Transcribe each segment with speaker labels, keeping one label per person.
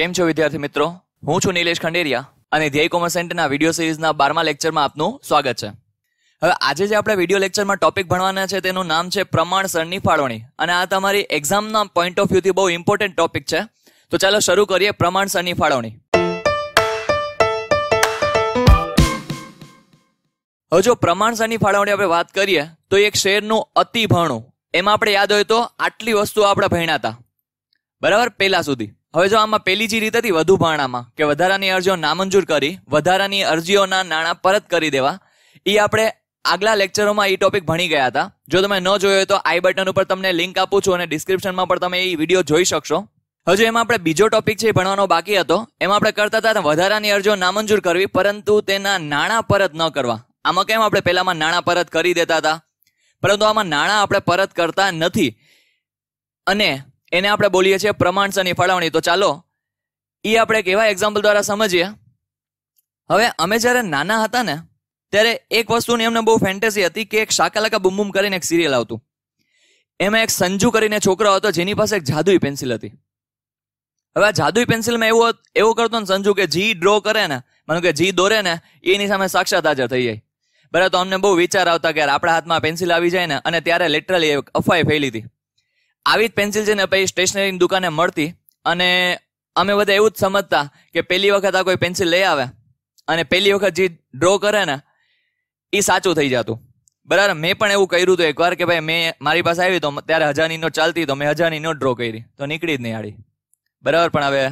Speaker 1: કેમ છો વિદ્યાર્થી મિત્રો હું છું નિલેશ ખંડેરિયા અને ધ્યેય કોમર્સ સેન્ટરના વિડીયો સિરીઝના બારમા લેક્ચરમાં આપનું સ્વાગત છે હવે આજે જે આપણે વિડીયો લેક્ચરમાં ટોપિક ભણવાના છે તેનું નામ છે પ્રમાણસરની ફાળવણી અને આ તમારી એક્ઝામના પોઈન્ટ ઓફ વ્યૂથી બહુ ઇમ્પોર્ટન્ટ ટોપિક છે તો ચાલો શરૂ કરીએ પ્રમાણસરની ફાળવણી હવે જો પ્રમાણસરની ફાળવણી આપણે વાત કરીએ તો એક શેરનું અતિ ભણું એમાં આપણે યાદ હોય તો આટલી વસ્તુ આપણે ભણ્યા હતા બરાબર પહેલા સુધી હવે જો આમાં પહેલી જે રીત હતી વધુ ભાણામાં કે વધારાની અરજીઓ નામંજૂર કરી વધારાની અરજીઓના નાણાં પરત કરી દેવા એ આપણે આગલા લેક્ચરોમાં એ ટોપિક ભણી ગયા હતા જો તમે ન જોયો હોય તો આઈ બટન ઉપર તમને લિંક આપું છું અને ડિસ્ક્રિપ્શનમાં પણ તમે એ વિડીયો જોઈ શકશો હજુ એમાં આપણે બીજો ટોપિક છે ભણવાનો બાકી હતો એમાં આપણે કરતા હતા વધારાની અરજીઓ નામંજૂર કરવી પરંતુ તેના નાણાં પરત ન કરવા આમાં કેમ આપણે પહેલામાં નાણાં પરત કરી દેતા હતા પરંતુ આમાં નાણાં આપણે પરત કરતા નથી અને એને આપણે બોલીએ છીએ પ્રમાણસરની ફાળવણી તો ચાલો એ આપણે કેવા એક્ઝામ્પલ દ્વારા સમજીએ હવે અમે જ્યારે નાના હતા ને ત્યારે એક વસ્તુની એમને બહુ ફેન્ટેસી હતી કે એક શાકાલાકા બુમ બુમ કરીને એક સિરિયલ આવતું એમાં એક સંજુ કરીને છોકરો હતો જેની પાસે એક જાદુઈ પેન્સિલ હતી હવે આ જાદુઈ પેન્સિલમાં એવું એવું કરતો ને સંજુ કે જી ડ્રો કરે ને માનો કે જી દોરે ને એની સામે સાક્ષાત હાજર થઈ જાય બરાબર તો અમને બહુ વિચાર આવતા કે આપણા હાથમાં પેન્સિલ આવી જાય ને અને ત્યારે લિટરલી એક અફવાઈ ફેલી હતી આવી જ પેન્સિલ છે ને પછી સ્ટેશનરીની દુકાને મળતી અને અમે બધા એવું જ સમજતા કે પહેલી વખત આ કોઈ પેન્સિલ લઈ આવે અને પહેલી વખત જે ડ્રો કરે ને એ સાચું થઈ જતું બરાબર મેં પણ એવું કર્યું હતું એકવાર કે ભાઈ મેં મારી પાસે આવી તો ત્યારે હજારની નોટ ચાલતી તો મેં હજારની નોટ ડ્રો કરી તો નીકળી જ નહીં આડી બરાબર પણ હવે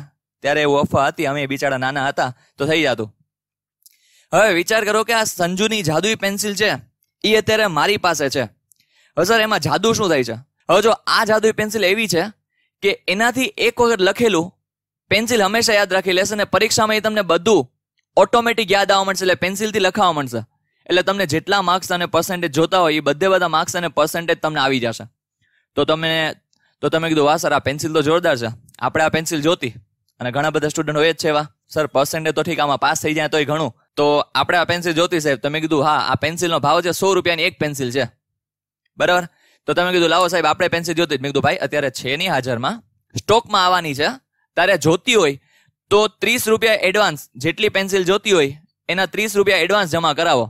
Speaker 1: ત્યારે એવું અફવા હતી અમે બિચારા નાના હતા તો થઈ જતું હવે વિચાર કરો કે આ સંજુની જાદુઈ પેન્સિલ છે એ અત્યારે મારી પાસે છે હવે સર એમાં જાદુ શું થાય છે હવે જો આ જાદુઈ પેન્સિલ એવી છે કે એનાથી એક વખત લખેલું પેન્સિલ હંમેશા યાદ રાખી લેશે અને પરીક્ષામાં એ તમને બધું ઓટોમેટિક યાદ આવવા મળશે એટલે પેન્સિલથી લખાવવા મળશે એટલે તમને જેટલા માર્ક્સ અને પર્સન્ટેજ જોતા હોય એ બધે બધા માર્ક્સ અને પર્સન્ટેજ તમને આવી જશે તો તમે તો તમે કીધું વાહ સર આ પેન્સિલ તો જોરદાર છે આપણે આ પેન્સિલ જોતી અને ઘણા બધા સ્ટુડન્ટ હોય જ છે એવા સર પર્સન્ટેજ તો ઠીક આમાં પાસ થઈ જાય તોય ઘણું તો આપણે આ પેન્સિલ જોતી સાહેબ તમે કીધું હા આ પેન્સિલનો ભાવ છે સો રૂપિયાની એક પેન્સિલ છે બરાબર તો તમે કીધું લાવો સાહેબ આપણે પેન્સિલ જોતી મેં કીધું ભાઈ અત્યારે છે નહીં હાજરમાં સ્ટોકમાં આવવાની છે તારે જોતી હોય તો ત્રીસ રૂપિયા એડવાન્સ જેટલી પેન્સિલ જોતી હોય એના ત્રીસ રૂપિયા એડવાન્સ જમા કરાવો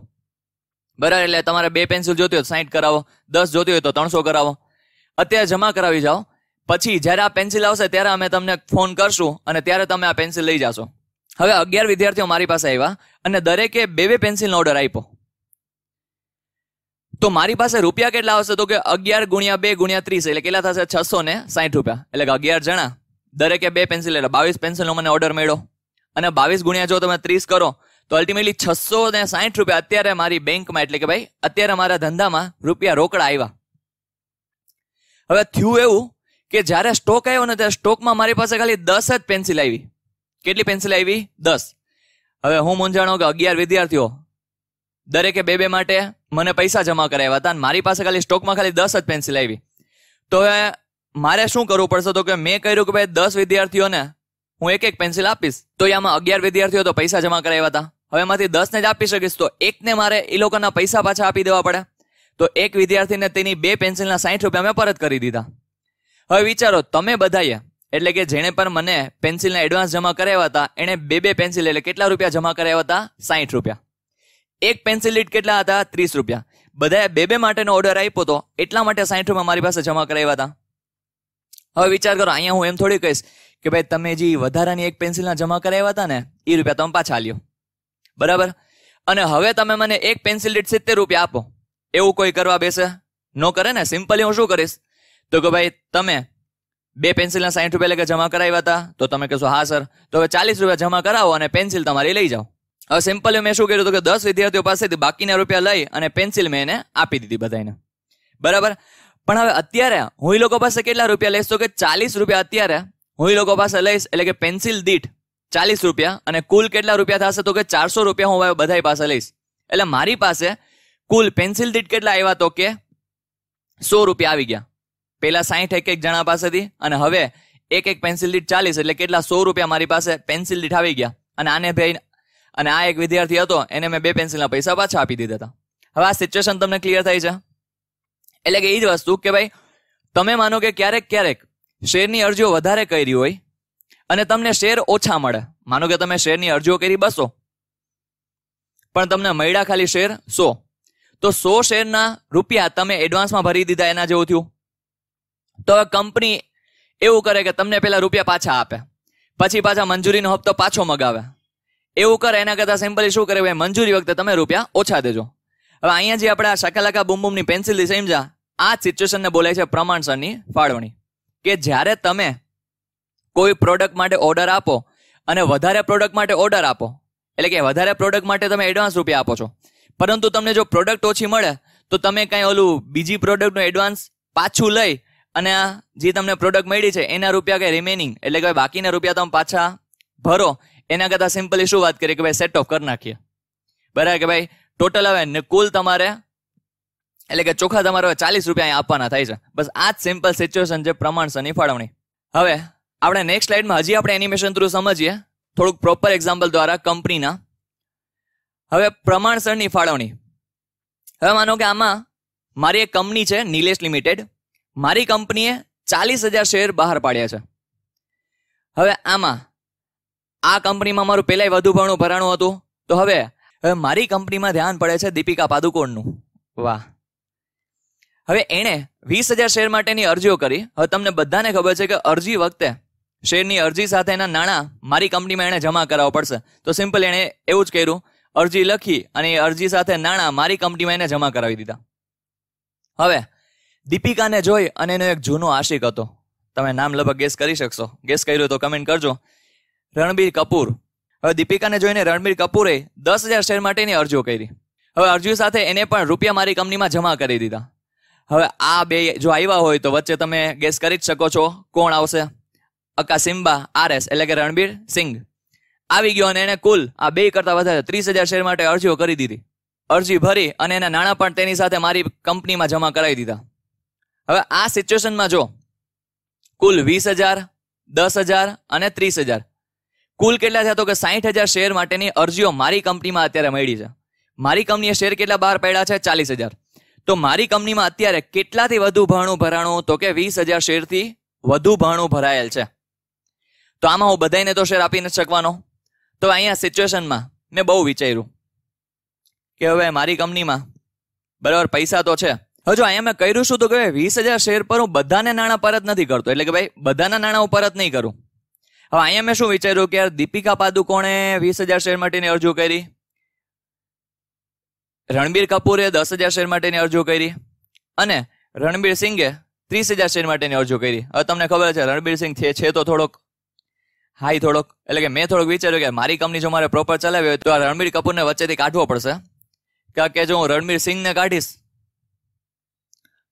Speaker 1: બરાબર એટલે તમારે બે પેન્સિલ જોતી હોય તો સાઠ કરાવો દસ જોતી હોય તો ત્રણસો કરાવો અત્યારે જમા કરાવી જાઓ પછી જ્યારે આ પેન્સિલ આવશે ત્યારે અમે તમને ફોન કરશું અને ત્યારે તમે આ પેન્સિલ લઈ જશો હવે અગિયાર વિદ્યાર્થીઓ મારી પાસે આવ્યા અને દરેકે બે બે પેન્સિલનો ઓર્ડર આપ્યો તો મારી પાસે રૂપિયા કેટલા આવશે તો કે અગિયાર ગુણ્યા બે ગુણ્યા ત્રીસ એટલે કેટલા થશે છસો ને સાઠ રૂપિયા એટલે કે અગિયાર જણા દરેકે બે પેન્સિલ એટલે બાવીસ પેન્સિલનો મને ઓર્ડર મળ્યો અને બાવીસ ગુણ્યા જો તમે ત્રીસ કરો તો અલ્ટિમેટલી છસો ને સાઠ રૂપિયા અત્યારે મારી બેંકમાં એટલે કે ભાઈ અત્યારે મારા ધંધામાં રૂપિયા રોકડા આવ્યા હવે થયું એવું કે જ્યારે સ્ટોક આવ્યો ને ત્યારે સ્ટોકમાં મારી પાસે ખાલી દસ જ પેન્સિલ આવી કેટલી પેન્સિલ આવી દસ હવે હું મૂંઝાણો કે અગિયાર વિદ્યાર્થીઓ દરેકે બે બે માટે મને પૈસા જમા કરાવ્યા હતા અને મારી પાસે ખાલી સ્ટોકમાં ખાલી દસ જ પેન્સિલ આવી તો હવે મારે શું કરવું પડશે તો કે મેં કર્યું કે ભાઈ દસ વિદ્યાર્થીઓને હું એક એક પેન્સિલ આપીશ તો આમાં અગિયાર વિદ્યાર્થીઓ તો પૈસા જમા કરાવ્યા હતા હવે એમાંથી દસને જ આપી શકીશ તો એકને મારે એ લોકોના પૈસા પાછા આપી દેવા પડે તો એક વિદ્યાર્થીને તેની બે પેન્સિલના સાઠ રૂપિયા મેં પરત કરી દીધા હવે વિચારો તમે બધાએ એટલે કે જેણે પણ મને પેન્સિલના એડવાન્સ જમા કરાવ્યા હતા એણે બે બે પેન્સિલ એટલે કેટલા રૂપિયા જમા કરાવ્યા હતા સાઠ રૂપિયા એક પેન્સિલ લીટ કેટલા હતા ત્રીસ રૂપિયા બધાએ બે બે માટેનો ઓર્ડર આપ્યો હતો એટલા માટે સાઠ રૂપિયા મારી પાસે જમા કરાવ્યા હતા હવે વિચાર કરો અહીંયા હું એમ થોડી કહીશ કે ભાઈ તમે જે વધારાની એક પેન્સિલના જમા કરાવ્યા હતા ને એ રૂપિયા તમે પાછા લ્યો બરાબર અને હવે તમે મને એક પેન્સિલ લીટ સિત્તેર રૂપિયા આપો એવું કોઈ કરવા બેસે નો કરે ને સિમ્પલી હું શું કરીશ તો કે ભાઈ તમે બે પેન્સિલના સાઠ રૂપિયા લેકે જમા કરાવ્યા હતા તો તમે કહેશો હા સર તો હવે ચાલીસ રૂપિયા જમા કરાવો અને પેન્સિલ તમારી લઈ જાઓ હવે સિમ્પલ મેં શું કર્યું હતું કે દસ વિદ્યાર્થીઓ પાસેથી બાકીના રૂપિયા લઈ અને પેન્સિલ મેં એને આપી દીધી બધાને બરાબર પણ હવે અત્યારે હું લોકો પાસે કેટલા રૂપિયા લઈશ તો કે ચાલીસ રૂપિયા અત્યારે હું લોકો પાસે લઈશ એટલે કે પેન્સિલ દીઠ ચાલીસ રૂપિયા અને કુલ કેટલા રૂપિયા થશે તો કે ચારસો રૂપિયા હું હવે બધા પાસે લઈશ એટલે મારી પાસે કુલ પેન્સિલ દીઠ કેટલા આવ્યા તો કે સો રૂપિયા આવી ગયા પહેલા સાહીઠ એક એક જણા પાસેથી અને હવે એક એક પેન્સિલ દીઠ ચાલીસ એટલે કેટલા સો રૂપિયા મારી પાસે પેન્સિલ દીઠ આવી ગયા અને આને ભાઈ અને આ એક વિદ્યાર્થી હતો એને મેં બે પેન્સિલના પૈસા પાછા આપી દીધા હતા હવે આ સિચ્યુએશન તમને ક્લિયર થઈ છે એટલે કે એ જ વસ્તુ કે ભાઈ તમે માનો કે ક્યારેક ક્યારેક શેરની અરજીઓ વધારે કરી હોય અને તમને શેર ઓછા મળે માનો કે તમે શેરની અરજીઓ કરી બસો પણ તમને મળ્યા ખાલી શેર સો તો સો શેરના રૂપિયા તમે એડવાન્સમાં ભરી દીધા એના જેવું થયું તો હવે કંપની એવું કરે કે તમને પેલા રૂપિયા પાછા આપે પછી પાછા મંજૂરીનો હપ્તો પાછો મગાવે એવું કરે એના કરતાં સિમ્પલી શું કરે ભાઈ મંજૂરી વખતે તમે રૂપિયા ઓછા દેજો હવે અહીંયા જે આપણે આ શકાલાકા બૂમ બૂમની પેન્સિલથી સમજા આ સિચ્યુએશનને બોલાય છે પ્રમાણસરની ફાળવણી કે જ્યારે તમે કોઈ પ્રોડક્ટ માટે ઓર્ડર આપો અને વધારે પ્રોડક્ટ માટે ઓર્ડર આપો એટલે કે વધારે પ્રોડક્ટ માટે તમે એડવાન્સ રૂપિયા આપો છો પરંતુ તમને જો પ્રોડક્ટ ઓછી મળે તો તમે કાંઈ ઓલું બીજી પ્રોડક્ટનું એડવાન્સ પાછું લઈ અને જે તમને પ્રોડક્ટ મળી છે એના રૂપિયા કંઈ રિમેનિંગ એટલે કે બાકીના રૂપિયા તમે પાછા ભરો એના કરતાં સિમ્પલી શું વાત કરીએ કે ભાઈ સેટ ઓફ કરી નાખીએ બરાબર કે ભાઈ ટોટલ હવે ને કુલ તમારે એટલે કે ચોખા તમારે ચાલીસ રૂપિયા અહીંયા આપવાના થાય છે બસ આ જ સિમ્પલ સિચ્યુએશન છે પ્રમાણસરની ફાળવણી હવે આપણે નેક્સ્ટ સ્લાઇડમાં હજી આપણે એનિમેશન થ્રુ સમજીએ થોડુંક પ્રોપર એક્ઝામ્પલ દ્વારા કંપનીના હવે પ્રમાણસરની ફાળવણી હવે માનો કે આમાં મારી એક કંપની છે નિલેશ લિમિટેડ મારી કંપનીએ ચાલીસ હજાર શેર બહાર પાડ્યા છે હવે આમાં આ કંપનીમાં મારું પહેલાંય વધુ ભણું ભરાણું હતું તો હવે હવે મારી કંપનીમાં ધ્યાન પડે છે દીપિકા પાદુકોણનું વાહ હવે એણે વીસ હજાર શેર માટેની અરજીઓ કરી હવે તમને બધાને ખબર છે કે અરજી વખતે શેરની અરજી સાથેના નાણાં મારી કંપનીમાં એણે જમા કરાવવા પડશે તો સિમ્પલ એણે એવું જ કર્યું અરજી લખી અને એ અરજી સાથે નાણાં મારી કંપનીમાં એને જમા કરાવી દીધા હવે દીપિકાને જોઈ અને એનો એક જૂનો આશિક હતો તમે નામ લગભગ ગેસ કરી શકશો ગેસ કર્યું તો કમેન્ટ કરજો રણબીર કપૂર હવે દીપિકાને જોઈને રણબીર કપૂરે દસ હજાર શેર માટેની અરજીઓ કરી હવે અરજીઓ સાથે એને પણ રૂપિયા મારી કંપનીમાં જમા કરી દીધા હવે આ બે જો આવ્યા હોય તો વચ્ચે તમે ગેસ કરી જ શકો છો કોણ આવશે સિમ્બા આર એસ એટલે કે રણબીર સિંઘ આવી ગયો અને એને કુલ આ બે કરતાં વધારે ત્રીસ હજાર શેર માટે અરજીઓ કરી દીધી અરજી ભરી અને એના નાણાં પણ તેની સાથે મારી કંપનીમાં જમા કરાવી દીધા હવે આ સિચ્યુએશનમાં જો કુલ વીસ હજાર દસ હજાર અને ત્રીસ હજાર કુલ કેટલા થયા તો કે સાહીઠ હજાર શેર માટેની અરજીઓ મારી કંપનીમાં અત્યારે મળી છે મારી કંપનીએ શેર કેટલા બહાર પડ્યા છે ચાલીસ હજાર તો મારી કંપનીમાં અત્યારે કેટલાથી વધુ ભાણું ભરાણું તો કે વીસ હજાર શેરથી વધુ ભાણું ભરાયેલ છે તો આમાં હું બધાને તો શેર આપી નથી શકવાનો તો અહીંયા સિચ્યુએશનમાં મેં બહુ વિચાર્યું કે હવે મારી કંપનીમાં બરાબર પૈસા તો છે હજુ અહીંયા મેં કર્યું શું તો કે વીસ હજાર શેર પર હું બધાને નાણાં પરત નથી કરતો એટલે કે ભાઈ બધાના નાણાં હું પરત નહીં કરું હવે અહીંયા મેં શું વિચાર્યું કે યાર દીપિકા પાદુકોણે વીસ હજાર શેર માટેની અરજી કરી રણબીર કપૂરે દસ હજાર શેર માટેની અરજી કરી અને રણબીર સિંઘે ત્રીસ હજાર શેર માટેની અરજુ કરી હવે તમને ખબર છે રણબીર સિંહ છે તો થોડોક હાઈ થોડોક એટલે કે મેં થોડુંક વિચાર્યું કે મારી કંપની જો મારે પ્રોપર ચલાવી હોય તો આ રણબીર કપૂરને વચ્ચેથી કાઢવો પડશે કારણ કે જો હું રણબીર સિંહને કાઢીશ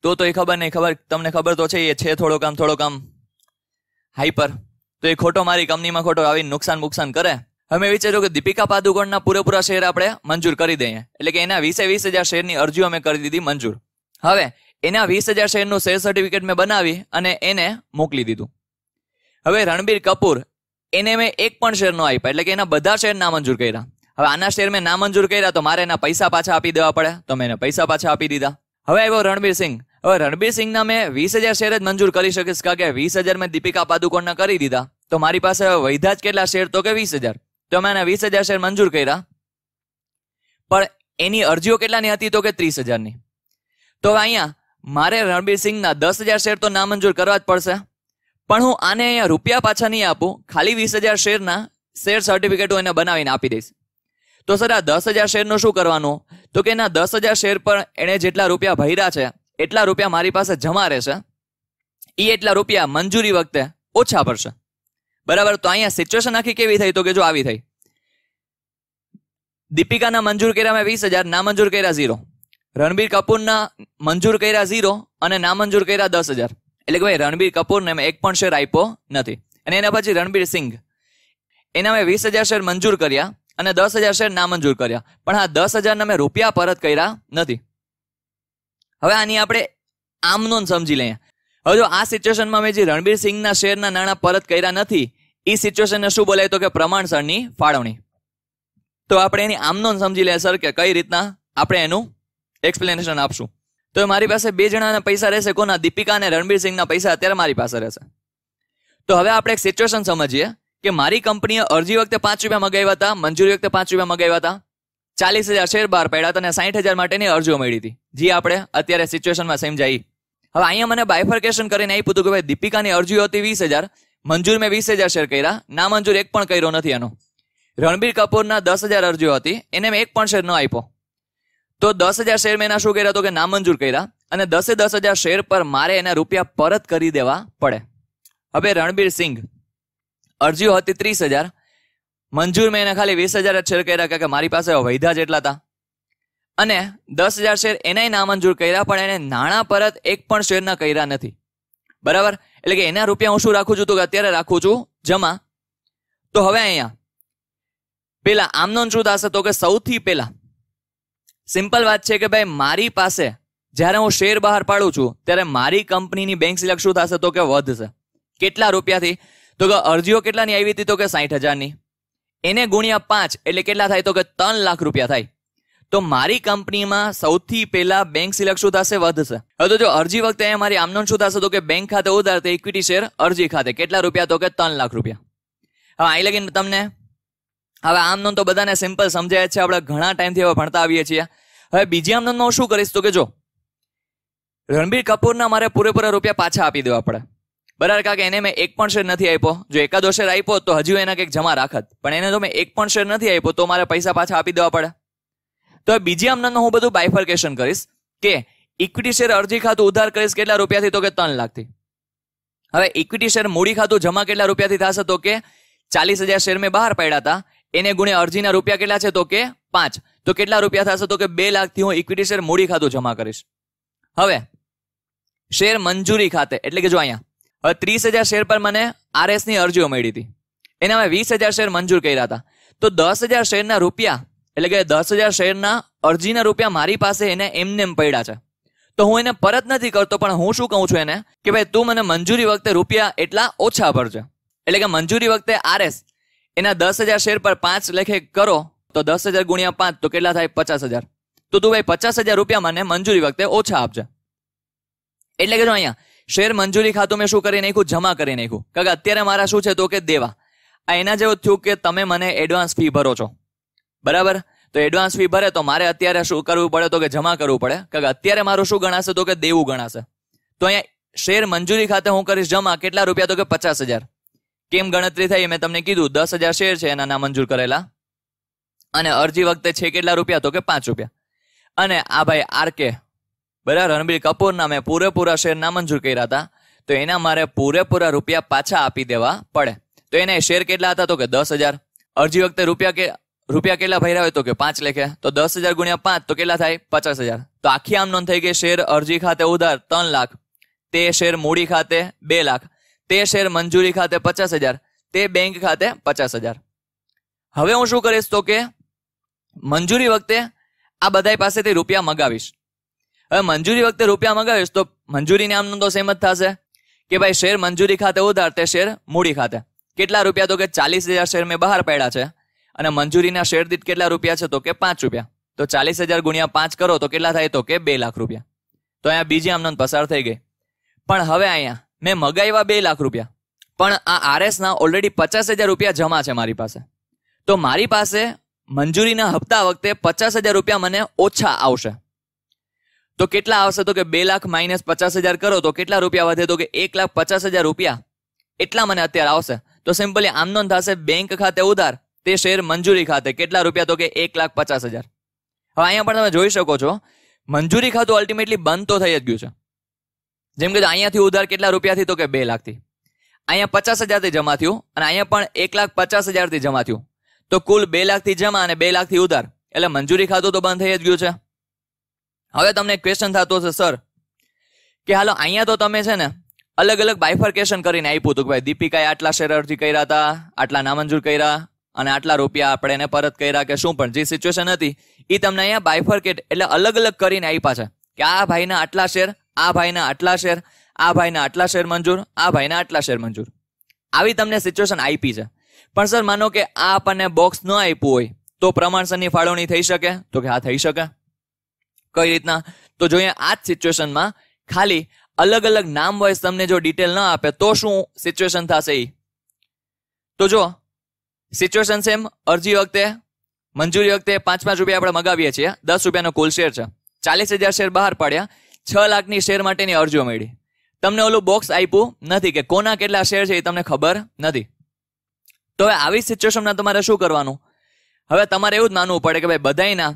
Speaker 1: તો તો એ ખબર નહીં ખબર તમને ખબર તો છે એ છે થોડોક આમ થોડોક આમ હાઈપર તો એ ખોટો મારી કંપનીમાં ખોટો આવીને નુકસાન નુકસાન કરે અમે વિચાર્યું કે દીપિકા પાદુકોણના પૂરેપૂરા શેર આપણે મંજૂર કરી દઈએ એટલે કે એના વીસે વીસ હજાર શેરની અરજી અમે કરી દીધી મંજૂર હવે એના વીસ હજાર શેરનું શેર સર્ટિફિકેટ મેં બનાવી અને એને મોકલી દીધું હવે રણબીર કપૂર એને મેં એક પણ શેર ન આપ્યા એટલે કે એના બધા શેર ના મંજૂર કર્યા હવે આના શેર મેં ના મંજૂર કર્યા તો મારે એના પૈસા પાછા આપી દેવા પડે તો મેં એને પૈસા પાછા આપી દીધા હવે આવ્યો રણબીર સિંહ હવે રણબીર સિંહના મેં વીસ હજાર શેર જ મંજૂર કરી શકીશ કારણ કે વીસ હજાર મેં દીપિકા પાદુકોણના કરી દીધા તો મારી પાસે વૈધા જ કેટલા શેર તો કે વીસ હજાર તો મેં એને વીસ હજાર શેર મંજૂર કર્યા પણ એની અરજીઓ કેટલાની હતી તો કે ત્રીસ હજારની તો અહીંયા મારે રણબીર સિંહના દસ હજાર શેર તો નામંજૂર કરવા જ પડશે પણ હું આને અહીંયા રૂપિયા પાછા નહીં આપું ખાલી વીસ હજાર શેરના શેર સર્ટિફિકેટ હું એને બનાવીને આપી દઈશ તો સર આ દસ હજાર શેરનું શું કરવાનું તો કે એના દસ હજાર શેર પર એણે જેટલા રૂપિયા ભર્યા છે એટલા રૂપિયા મારી પાસે જમા રહેશે એ એટલા રૂપિયા મંજૂરી વખતે ઓછા પડશે બરાબર તો અહીંયા સિચ્યુએશન આખી કેવી થઈ તો કે જો આવી થઈ દીપિકાના મંજૂર કર્યા મેં વીસ હજાર ના મંજૂર કર્યા ઝીરો રણબીર કપૂરના મંજૂર કર્યા ઝીરો અને મંજૂર કર્યા દસ હજાર એટલે કે ભાઈ રણબીર કપૂરને મેં એક પણ શેર આપ્યો નથી અને એના પછી રણબીર સિંઘ એના મેં વીસ હજાર શેર મંજૂર કર્યા અને દસ હજાર શેર ના મંજૂર કર્યા પણ આ દસ હજારના મેં રૂપિયા પરત કર્યા નથી હવે આની આપણે આમ નોન સમજી લઈએ હવે જો આ સિચ્યુએશનમાં મેં જે રણબીર સિંહના શેરના નાણાં પરત કર્યા નથી એ સિચ્યુએશનને શું બોલાય તો કે પ્રમાણસરની ફાળવણી તો આપણે એની આમ નોન સમજી લઈએ સર કે કઈ રીતના આપણે એનું એક્સપ્લેનેશન આપશું તો મારી પાસે બે જણાના પૈસા રહેશે કોના દીપિકા અને રણબીર સિંહના પૈસા અત્યારે મારી પાસે રહેશે તો હવે આપણે એક સિચ્યુએશન સમજીએ કે મારી કંપનીએ અરજી વખતે પાંચ રૂપિયા મગાવ્યા હતા મંજૂરી વખતે પાંચ રૂપિયા મગાવ્યા હતા ચાલીસ હજાર શેર બહાર પડ્યા હતા અને સાઠ હજાર માટેની અરજીઓ મળી હતી જે આપણે અત્યારે સિચ્યુએશનમાં સમજાઈ હવે અહીંયા મને બાયફર્કેશન કરીને આપ્યું હતું કે ભાઈ દીપિકાની અરજીઓ હતી વીસ હજાર મંજૂર મેં વીસ હજાર શેર કર્યા ના મંજૂર એક પણ કર્યો નથી એનો રણબીર કપૂરના દસ હજાર અરજીઓ હતી એને મેં એક પણ શેર ન આપ્યો તો દસ હજાર શેર મેં એના શું કર્યા તો કે મંજૂર કર્યા અને દસે દસ હજાર શેર પર મારે એના રૂપિયા પરત કરી દેવા પડે હવે રણબીર સિંઘ અરજીઓ હતી ત્રીસ હજાર મંજૂર મેં એને ખાલી વીસ હજાર જ શેર કર્યા કે મારી પાસે વૈધા જેટલા હતા અને દસ હજાર શેર એનાય નામંજૂર કર્યા પણ એને નાણાં પરત એક પણ શેરના કર્યા નથી બરાબર એટલે કે એના રૂપિયા હું શું રાખું છું તો કે અત્યારે રાખું છું જમા તો હવે અહીંયા પેલા આમનો શું થશે તો કે સૌથી પહેલા સિમ્પલ વાત છે કે ભાઈ મારી પાસે જ્યારે હું શેર બહાર પાડું છું ત્યારે મારી કંપનીની બેંક સિલેક્ટ શું થશે તો કે વધશે કેટલા રૂપિયાથી તો કે અરજીઓ કેટલાની આવી હતી તો કે સાઠ હજારની એને ગુણ્યા પાંચ એટલે કેટલા થાય તો કે ત્રણ લાખ રૂપિયા થાય તો મારી કંપનીમાં સૌથી પહેલા બેંક સિલેક્ટ શું થશે વધશે હવે જો અરજી વખતે અહીંયા મારી આમનોન શું થશે તો કે બેંક ખાતે ઉધાર તો ઇક્વિટી શેર અરજી ખાતે કેટલા રૂપિયા તો કે ત્રણ લાખ રૂપિયા હવે અહીં લગીને તમને હવે આમનોન તો બધાને સિમ્પલ સમજાય છે આપણે ઘણા ટાઈમથી હવે ભણતા આવીએ છીએ હવે બીજી આમનોનમાં હું શું કરીશ તો કે જો રણબીર કપૂરના મારે પૂરેપૂરા રૂપિયા પાછા આપી દેવા પડે બરાબર કાકે એને મેં એક પણ શેર નથી આપ્યો જો એકાદો શેર આપ્યો તો હજુ એના કંઈક જમા રાખત પણ એને તો મેં એક પણ શેર નથી આપ્યો તો મારે પૈસા પાછા આપી દેવા પડે તો બીજી આમનાનું હું બધું બાયફર્કેશન કરીશ કે ઇક્વિટી શેર અરજી ખાતું ઉધાર કરીશ કેટલા રૂપિયાથી તો કે ત્રણ લાખથી હવે ઇક્વિટી શેર મૂડી ખાતું જમા કેટલા રૂપિયાથી થશે તો કે ચાલીસ હજાર શેર મેં બહાર પાડ્યા હતા એને ગુણે અરજીના રૂપિયા કેટલા છે તો કે પાંચ તો કેટલા રૂપિયા થશે તો કે બે લાખથી હું ઇક્વિટી શેર મૂડી ખાતું જમા કરીશ હવે શેર મંજૂરી ખાતે એટલે કે જો અહીંયા હવે ત્રીસ હજાર શેર પર મને આરએસની અરજીઓ મળી હતી એને અમે વીસ હજાર શેર મંજૂર કર્યા હતા તો દસ હજાર શેરના રૂપિયા એટલે કે દસ હજાર શેરના અરજીના રૂપિયા મારી પાસે એને એમને એમ પડ્યા છે તો હું એને પરત નથી કરતો પણ હું શું કહું છું એને કે ભાઈ તું મને મંજૂરી વખતે રૂપિયા એટલા ઓછા ભરજે એટલે કે મંજૂરી વખતે આરએસ એના દસ હજાર શેર પર પાંચ લેખે કરો તો દસ હજાર ગુણ્યા પાંચ તો કેટલા થાય પચાસ હજાર તો તું ભાઈ પચાસ હજાર રૂપિયા મને મંજૂરી વખતે ઓછા આપજે એટલે કે જો અહીંયા શેર મંજૂરી ખાતું મેં શું કરી નાખ્યું જમા કરી નાખ્યું કાકા અત્યારે મારા શું છે તો કે દેવા આ એના જેવું થયું કે તમે મને એડવાન્સ ફી ભરો છો બરાબર તો એડવાન્સ ફી ભરે તો મારે અત્યારે શું કરવું પડે તો કે જમા કરવું પડે કાકા અત્યારે મારું શું ગણાશે તો કે દેવું ગણાશે તો અહીંયા શેર મંજૂરી ખાતે હું કરીશ જમા કેટલા રૂપિયા તો કે પચાસ હજાર કેમ ગણતરી થઈ મેં તમને કીધું દસ હજાર શેર છે એના મંજૂર કરેલા અને અરજી વખતે છે કેટલા રૂપિયા તો કે પાંચ રૂપિયા અને આ ભાઈ આર કે બરાબર રણબીર કપૂરના મેં પૂરેપૂરા શેર નામંજૂર કર્યા હતા તો એના મારે પૂરેપૂરા રૂપિયા પાછા આપી દેવા પડે તો એને શેર કેટલા હતા તો કે દસ હજાર અરજી વખતે રૂપિયા કે રૂપિયા કેટલા ભર્યા હોય તો કે પાંચ લેખે તો દસ હજાર ગુણ્યા પાંચ તો કેટલા થાય પચાસ હજાર તો આખી આમ નોંધ થઈ ગઈ શેર અરજી ખાતે ઉધાર ત્રણ લાખ તે શેર મૂડી ખાતે બે લાખ તે શેર મંજૂરી ખાતે પચાસ હજાર તે બેંક ખાતે પચાસ હજાર હવે હું શું કરીશ તો કે મંજૂરી વખતે આ બધા પાસેથી રૂપિયા મગાવીશ હવે મંજૂરી વખતે રૂપિયા મગાવીશ તો મંજૂરીને આમનું તો સેમ જ થશે કે ભાઈ શેર મંજૂરી ખાતે ઉધાર તે શેર મૂડી ખાતે કેટલા રૂપિયા તો કે ચાલીસ હજાર શેર મેં બહાર પાડ્યા છે અને મંજૂરીના શેર દીઠ કેટલા રૂપિયા છે તો કે પાંચ રૂપિયા તો ચાલીસ હજાર ગુણ્યા પાંચ કરો તો કેટલા થાય તો કે બે લાખ રૂપિયા તો અહીંયા બીજી આમનોંધ પસાર થઈ ગઈ પણ હવે અહીંયા મેં મગાવ્યા બે લાખ રૂપિયા પણ આ આરએસના ઓલરેડી પચાસ હજાર રૂપિયા જમા છે મારી પાસે તો મારી પાસે મંજૂરીના હપ્તા વખતે પચાસ હજાર રૂપિયા મને ઓછા આવશે તો કેટલા આવશે તો કે બે લાખ માઇનસ પચાસ હજાર કરો તો કેટલા રૂપિયા વધે તો કે એક લાખ પચાસ હજાર રૂપિયા એટલા મને અત્યારે આવશે તો સિમ્પલી આમનો થશે બેંક ખાતે ઉધાર તે શેર મંજૂરી ખાતે કેટલા રૂપિયા તો કે એક લાખ પચાસ હજાર હવે અહીંયા પણ તમે જોઈ શકો છો મંજૂરી ખાતું અલ્ટિમેટલી બંધ તો થઈ જ ગયું છે જેમ કે અહીંયાથી ઉધાર કેટલા રૂપિયાથી તો કે બે લાખથી અહીંયા પચાસ હજારથી જમા થયું અને અહીંયા પણ એક લાખ પચાસ હજારથી જમા થયું તો કુલ બે લાખથી જમા અને બે લાખથી ઉધાર એટલે મંજૂરી ખાતું તો બંધ થઈ જ ગયું છે હવે તમને ક્વેશ્ચન થતો હશે સર કે હાલો અહીંયા તો તમે છે ને અલગ અલગ બાયફર્કેશન કરીને આપ્યું હતું કે ભાઈ દીપિકાએ આટલા શેરથી કર્યા હતા આટલા નામંજૂર કર્યા અને આટલા રૂપિયા આપણે એને પરત કર્યા કે શું પણ જે સિચ્યુએશન હતી એ તમને અહીંયા બાયફર્કેટ એટલે અલગ અલગ કરીને આપ્યા છે કે આ ભાઈના આટલા શેર આ ભાઈના આટલા શેર આ ભાઈના આટલા શેર મંજૂર આ ભાઈના આટલા શેર મંજૂર આવી તમને સિચ્યુએશન આપી છે પણ સર માનો કે આ આપણને બોક્સ ન આપ્યું હોય તો પ્રમાણસરની ફાળવણી થઈ શકે તો કે હા થઈ શકે કઈ રીતના તો જોઈએ આ જ સિચ્યુએશનમાં ખાલી અલગ અલગ નામ વાઇઝ તમને જો ડિટેલ ન આપે તો શું સિચ્યુએશન થશે એ તો જો સિચ્યુએશન સેમ અરજી વખતે મંજૂરી વખતે પાંચ પાંચ રૂપિયા આપણે મગાવીએ છીએ દસ રૂપિયાનો કુલ શેર છે ચાલીસ હજાર શેર બહાર પાડ્યા છ લાખની શેર માટેની અરજીઓ મળી તમને ઓલું બોક્સ આપ્યું નથી કે કોના કેટલા શેર છે એ તમને ખબર નથી તો હવે આવી સિચ્યુએશનમાં તમારે શું કરવાનું હવે તમારે એવું જ માનવું પડે કે ભાઈ બધાયના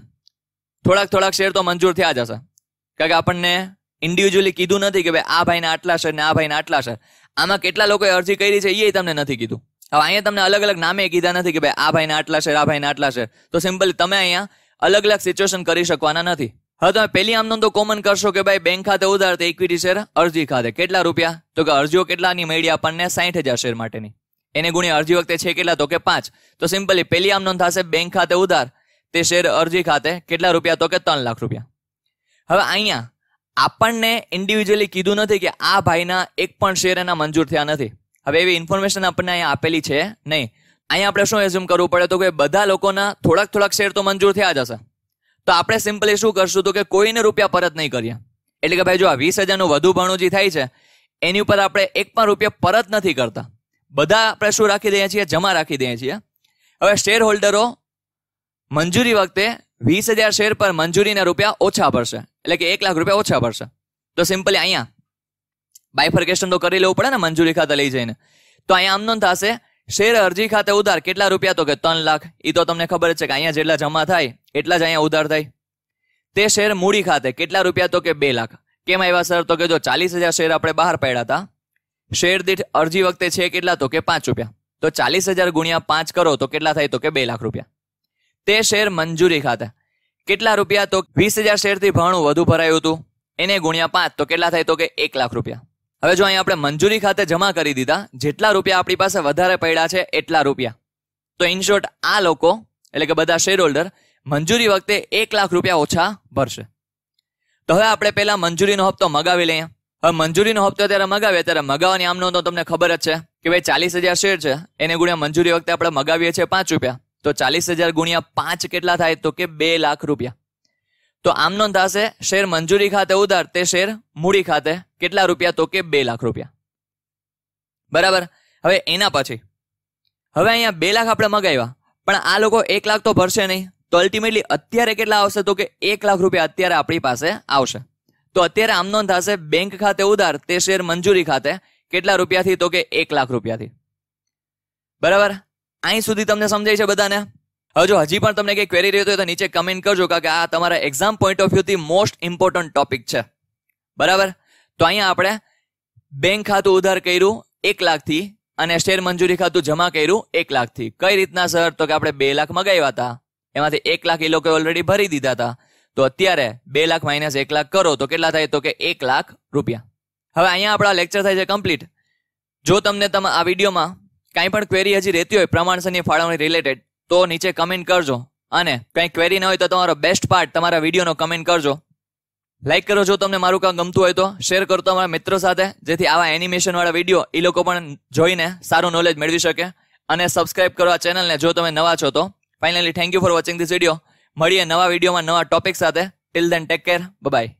Speaker 1: થોડાક થોડાક શેર તો મંજૂર થયા જશે કારણ કે આપણને ઇન્ડિવિજ્યુઅલી કીધું નથી કે ભાઈ આ ભાઈને આટલા શેર ને આ ભાઈને આટલા શેર આમાં કેટલા લોકોએ અરજી કરી છે એ તમને નથી કીધું હવે અહીંયા તમને અલગ અલગ નામે કીધા નથી કે ભાઈ આ ભાઈને આટલા શેર આ ભાઈને આટલા શેર તો સિમ્પલ તમે અહીંયા અલગ અલગ સિચ્યુએશન કરી શકવાના નથી હવે તમે પહેલી આમનો તો કોમન કરશો કે ભાઈ બેંક ખાતે ઉધાર તો ઇક્વિટી શેર અરજી ખાતે કેટલા રૂપિયા તો કે અરજીઓ કેટલાની મળી આપણને સાઠ હજાર શેર માટેની એને ગુણ્યા અરજી વખતે છે કેટલા તો કે પાંચ તો સિમ્પલી પહેલી આમનો થશે બેંક ખાતે ઉધાર તે શેર અરજી ખાતે કેટલા રૂપિયા તો કે ત્રણ લાખ રૂપિયા હવે અહીંયા આપણને ઇન્ડિવિજ્યુઅલી કીધું નથી કે આ ભાઈના એક પણ શેર એના મંજૂર થયા નથી હવે એવી ઇન્ફોર્મેશન આપણને અહીંયા આપેલી છે નહીં અહીંયા આપણે શું એઝ્યુમ કરવું પડે તો કે બધા લોકોના થોડાક થોડાક શેર તો મંજૂર થયા જ હશે તો આપણે સિમ્પલી શું કરશું તો કે કોઈને રૂપિયા પરત નહીં કરીએ એટલે કે ભાઈ જો આ વીસ હજારનું વધુ ભાણું જે થાય છે એની ઉપર આપણે એક પણ રૂપિયા પરત નથી કરતા બધા આપણે શું રાખી દઈએ છીએ જમા રાખી દઈએ છીએ હવે શેર હોલ્ડરો મંજૂરી વખતે વીસ હજાર શેર પર મંજૂરીના રૂપિયા ઓછા પડશે એટલે કે એક લાખ રૂપિયા ઓછા પડશે તો સિમ્પલી અહીંયા બાયફર્કેશન તો કરી લેવું પડે ને મંજૂરી ખાતે લઈ જઈને તો અહીંયા આમનો થશે શેર અરજી ખાતે ઉધાર કેટલા રૂપિયા તો કે ત્રણ લાખ એ તો તમને ખબર છે કે અહીંયા જેટલા જમા થાય એટલા જ અહીંયા ઉધાર થાય તે શેર મૂડી ખાતે કેટલા રૂપિયા તો કે બે લાખ કેમ આવ્યા સર તો કે જો ચાલીસ હજાર શેર આપણે બહાર પાડ્યા હતા શેર દીઠ અરજી વખતે છે કેટલા તો કે પાંચ રૂપિયા તો ચાલીસ હજાર ગુણ્યા પાંચ કરો તો કેટલા થાય તો કે બે લાખ રૂપિયા તે શેર મંજૂરી ખાતા કેટલા રૂપિયા તો વીસ હજાર શેરથી ભાણું વધુ ભરાયું હતું એને ગુણ્યા પાંચ તો કેટલા થાય તો કે એક લાખ રૂપિયા હવે જો અહીં આપણે મંજૂરી ખાતે જમા કરી દીધા જેટલા રૂપિયા આપણી પાસે વધારે પડ્યા છે એટલા રૂપિયા તો ઇનશોર્ટ આ લોકો એટલે કે બધા શેર હોલ્ડર મંજૂરી વખતે એક લાખ રૂપિયા ઓછા ભરશે તો હવે આપણે પહેલા મંજૂરીનો હપ્તો મગાવી લઈએ હવે મંજૂરીનો હપ્તો ત્યારે મગાવીએ ત્યારે મગાવવાની આમનો તો તમને ખબર જ છે કે ભાઈ ચાલીસ હજાર શેર છે એને ગુણ્યા મંજૂરી વખતે આપણે મગાવીએ છીએ પાંચ રૂપિયા તો ચાલીસ હજાર ગુણ્યા પાંચ કેટલા થાય તો કે બે લાખ રૂપિયા તો આમનો થશે શેર મંજૂરી ખાતે ઉધાર તે શેર મૂડી ખાતે કેટલા રૂપિયા તો કે બે લાખ રૂપિયા બરાબર હવે એના પછી હવે અહીંયા બે લાખ આપણે મગાવ્યા પણ આ લોકો એક લાખ તો ભરશે નહીં તો અલ્ટિમેટલી અત્યારે કેટલા આવશે તો કે એક લાખ રૂપિયા અત્યારે આપણી પાસે આવશે તો અત્યારે આમનો થશે બેંક ખાતે ઉધાર તે શેર મંજૂરી ખાતે કેટલા રૂપિયાથી તો કે એક લાખ રૂપિયાથી બરાબર અહીં સુધી તમને સમજાય છે બધાને હવે જો હજી પણ તમને કંઈ ક્વેરી રહી હોય તો નીચે કમેન્ટ કરજો કારણ કે આ તમારા એક્ઝામ પોઈન્ટ ઓફ વ્યૂથી મોસ્ટ ઇમ્પોર્ટન્ટ ટોપિક છે બરાબર તો અહીંયા આપણે બેંક ખાતું ઉધાર કર્યું એક લાખથી અને શેર મંજૂરી ખાતું જમા કર્યું એક લાખથી કઈ રીતના સર તો કે આપણે બે લાખ મગાવ્યા હતા એમાંથી એક લાખ એ લોકોએ ઓલરેડી ભરી દીધા હતા તો અત્યારે બે લાખ માઇનસ એક લાખ કરો તો કેટલા થાય તો કે એક લાખ રૂપિયા હવે અહીંયા આપણા લેક્ચર થાય છે કમ્પ્લીટ જો તમને તમે આ વિડીયોમાં કાંઈ પણ ક્વેરી હજી રહેતી હોય પ્રમાણસરની ફાળવણી રિલેટેડ તો નીચે કમેન્ટ કરજો અને કાંઈ ક્વેરી ન હોય તો તમારો બેસ્ટ પાર્ટ તમારા વિડીયોનો કમેન્ટ કરજો લાઈક કરો જો તમને મારું કામ ગમતું હોય તો શેર કરતો તમારા મિત્રો સાથે જેથી આવા એનિમેશનવાળા વિડીયો એ લોકો પણ જોઈને સારું નોલેજ મેળવી શકે અને સબસ્ક્રાઇબ કરો આ ચેનલને જો તમે નવા છો તો finally thank you for watching this video મળીએ નવા વિડીયોમાં નવા ટોપિક સાથે till then take care by